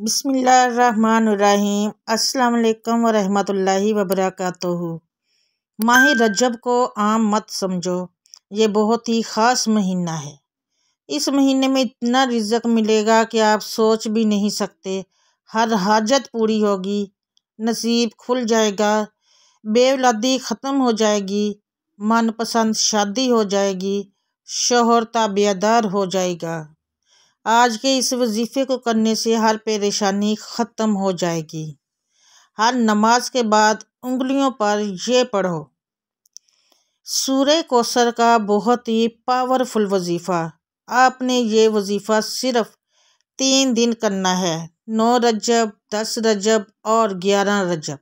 बिसमीम् अल्लाम वरहमतुल्लाहि वबरकत माह रजब को आम मत समझो ये बहुत ही ख़ास महीना है इस महीने में इतना रिजक मिलेगा कि आप सोच भी नहीं सकते हर हाजत पूरी होगी नसीब खुल जाएगा बेवलादी ख़त्म हो जाएगी मनपसंद शादी हो जाएगी शोहर बेदार हो जाएगा आज के इस वजीफ़े को करने से हर परेशानी ख़त्म हो जाएगी हर नमाज के बाद उंगलियों पर यह पढ़ो सूर्य कोसर का बहुत ही पावरफुल वजीफ़ा आपने ये वजीफ़ा सिर्फ तीन दिन करना है नौ रजब दस रजब और ग्यारह रजब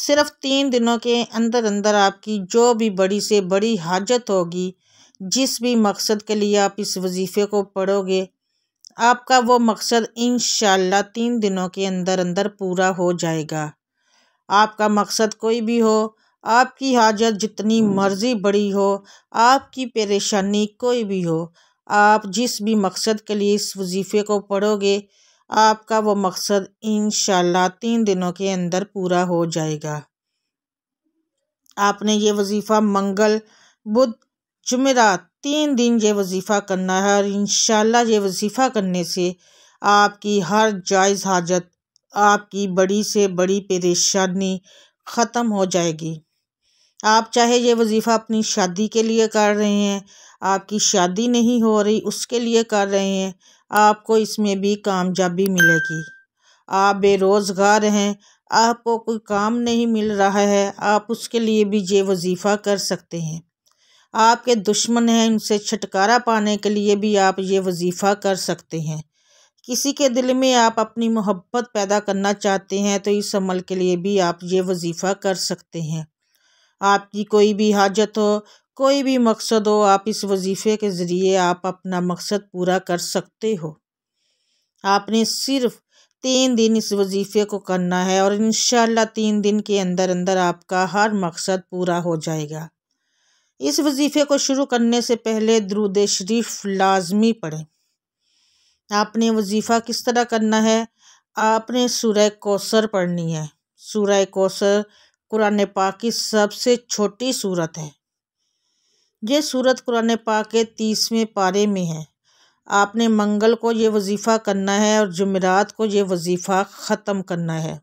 सिर्फ तीन दिनों के अंदर अंदर आपकी जो भी बड़ी से बड़ी हाजत होगी जिस भी मकसद के लिए आप इस वजीफ़े को पढ़ोगे आपका वो मकसद इन तीन दिनों के अंदर अंदर पूरा हो जाएगा आपका मकसद कोई भी हो आपकी हाजत जितनी मर्ज़ी बड़ी हो आपकी परेशानी कोई भी हो आप जिस भी मकसद के लिए इस वजीफ़े को पढ़ोगे आपका वो मकसद इन तीन दिनों के अंदर पूरा हो जाएगा आपने ये वजीफ़ा मंगल बुध जुमेरात तीन दिन ये वजीफ़ा करना है और इन ये वजीफ़ा करने से आपकी हर जायज़ हाजत आपकी बड़ी से बड़ी परेशानी ख़त्म हो जाएगी आप चाहे ये वजीफ़ा अपनी शादी के लिए कर रहे हैं आपकी शादी नहीं हो रही उसके लिए कर रहे हैं आपको इसमें भी कामयाबी मिलेगी आप बेरोज़गार हैं आपको कोई काम नहीं मिल रहा है आप उसके लिए भी ये वजीफ़ा कर सकते हैं आपके दुश्मन हैं उनसे छुटकारा पाने के लिए भी आप ये वजीफ़ा कर सकते हैं किसी के दिल में आप अपनी मोहब्बत पैदा करना चाहते हैं तो इस अमल के लिए भी आप ये वजीफ़ा कर सकते हैं आपकी कोई भी हाजत हो कोई भी मकसद हो आप इस वजीफ़े के ज़रिए आप अपना मकसद पूरा कर सकते हो आपने सिर्फ तीन दिन इस वजीफ़े को करना है और इन तीन दिन के अंदर अंदर आपका हर मकसद पूरा हो जाएगा इस वजीफ़े को शुरू करने से पहले द्रुद शरीफ लाजमी पढ़ें आपने वजीफ़ा किस तरह करना है आपने सूर्य कौसर पढ़नी है सूर्य कौसर कुरान पाक की सबसे छोटी सूरत है ये सूरत कुरान पाक के तीसवें पारे में है आपने मंगल को ये वजीफ़ा करना है और जुमेरात को ये वजीफ़ा ख़त्म करना है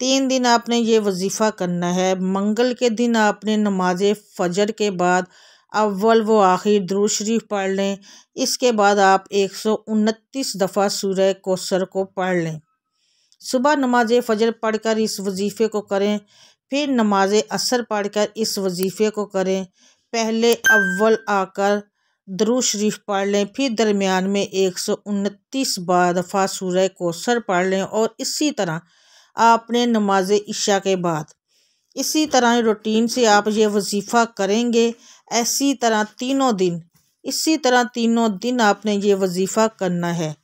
तीन दिन आपने ये वजीफ़ा करना है मंगल के दिन आपने नमाज फजर के बाद अव्वल व आखिर दरूज शरीफ पढ़ लें इसके बाद आप एक सौ उनतीस दफ़ा सूर्य कोसर को पढ़ लें सुबह नमाज फजर पढ़कर इस वजीफ़े को करें फिर नमाज असर पढ़कर इस वजीफ़े को करें पहले अव्वल आकर दरूज शरीफ पढ़ लें फिर दरमियान में एक सौ उनतीस बार दफ़ा सूर्य कोसर पढ़ लें और इसी तरह आपने नमाज इशा के बाद इसी तरह रूटीन से आप ये वजीफ़ा करेंगे ऐसी तरह तीनों दिन इसी तरह तीनों दिन आपने ये वजीफ़ा करना है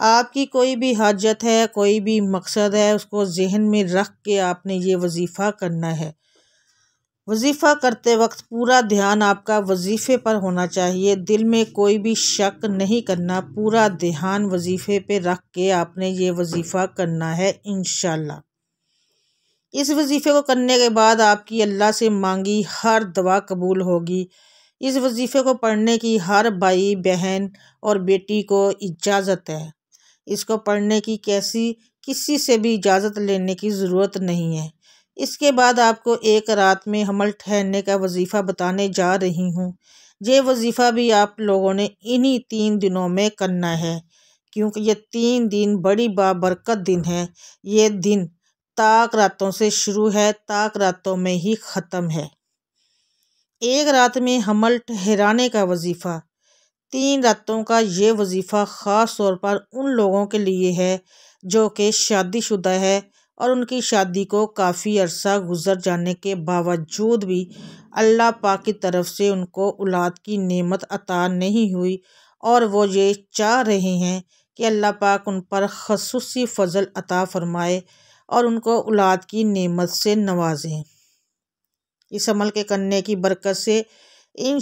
आपकी कोई भी हाजत है कोई भी मकसद है उसको जहन में रख के आपने ये वजीफ़ा करना है वजीफ़ा करते वक्त पूरा ध्यान आपका वजीफ़े पर होना चाहिए दिल में कोई भी शक नहीं करना पूरा ध्यान वजीफ़े पे रख के आपने ये वजीफ़ा करना है इन इस वजीफ़े को करने के बाद आपकी अल्लाह से मांगी हर दवा कबूल होगी इस वजीफ़े को पढ़ने की हर भाई बहन और बेटी को इजाज़त है इसको पढ़ने की कैसी किसी से भी इजाज़त लेने की ज़रूरत नहीं है इसके बाद आपको एक रात में हमल ठहरने का वजीफ़ा बताने जा रही हूँ ये वजीफ़ा भी आप लोगों ने इन्हीं तीन दिनों में करना है क्योंकि ये तीन दिन बड़ी बाबरकत दिन है ये दिन ताक रातों से शुरू है ताक रातों में ही ख़त्म है एक रात में हमल ठहराने का वजीफ़ा तीन रातों का ये वजीफ़ा ख़ास तौर पर उन लोगों के लिए है जो कि शादीशुदा है और उनकी शादी को काफ़ी अरसा गुजर जाने के बावजूद भी अल्लाह पाक की तरफ से उनको औलाद की नेमत अता नहीं हुई और वो ये चाह रहे हैं कि अल्लाह पाक उन पर खसूस फ़जल अता फ़रमाए और उनको औलाद की नेमत से नवाजें इस अमल के करने की बरकत से इन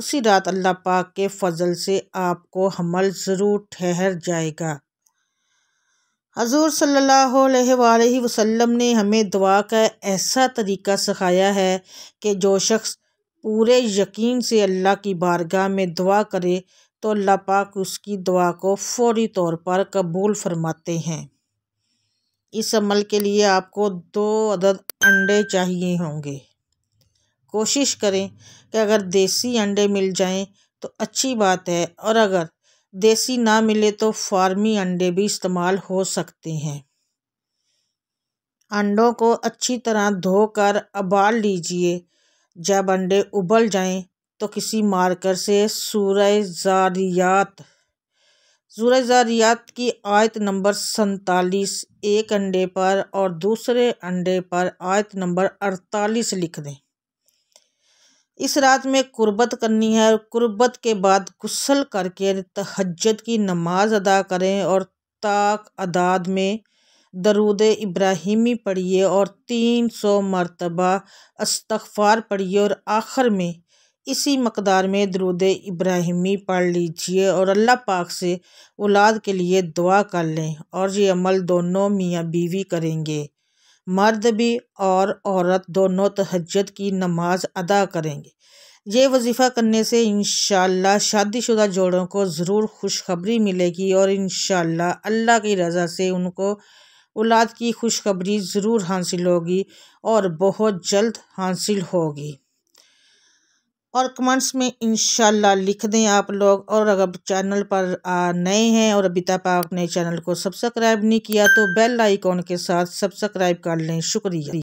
उसी रात अल्लाह पाक के फ़जल से आपको हमल ज़रूर ठहर जाएगा हजूर सल्ला वसम ने हमें दुआ का ऐसा तरीका सिखाया है कि जो शख्स पूरे यकीन से अल्लाह की बारगाह में दुआ करे तो अल्लाह पाक उसकी दुआ को फौरी तौर पर कबूल फरमाते हैं इस अमल के लिए आपको दो अदद अंडे चाहिए होंगे कोशिश करें कि अगर देसी अंडे मिल जाएं तो अच्छी बात है और अगर देसी ना मिले तो फार्मी अंडे भी इस्तेमाल हो सकते हैं अंडों को अच्छी तरह धोकर उबाल लीजिए जब अंडे उबल जाएं तो किसी मार्कर से सूर्य ज़ारियात सूर्य ज़ारियात की आयत नंबर सैतालीस एक अंडे पर और दूसरे अंडे पर आयत नंबर अड़तालीस लिख दें इस रात में कुर्बत करनी है कुर्बत के बाद गुस्सल करके यानी तहजद की नमाज अदा करें और ताक अदाद में दरूद इब्राहिमी पढ़िए और तीन सौ मरतबा अस्तफ़ार पढ़िए और आखिर में इसी मकदार में दरूद इब्राहिमी पढ़ लीजिए और अल्लाह पाक से औलाद के लिए दुआ कर लें और ये अमल दोनों मियाँ बीवी करेंगे मर्द भी और औरत दोनों तहजद की नमाज अदा करेंगे ये वजीफ़ा करने से इन शादीशुदा जोड़ों को ज़रूर खुशखबरी मिलेगी और इन अल्लाह की रज़ा से उनको औलाद की खुशखबरी ज़रूर हासिल होगी और बहुत जल्द हासिल होगी और कमेंट्स में इनशाला लिख दें आप लोग और अगर चैनल पर नए हैं और अभी तक आपने चैनल को सब्सक्राइब नहीं किया तो बेल आइकॉन के साथ सब्सक्राइब कर लें शुक्रिया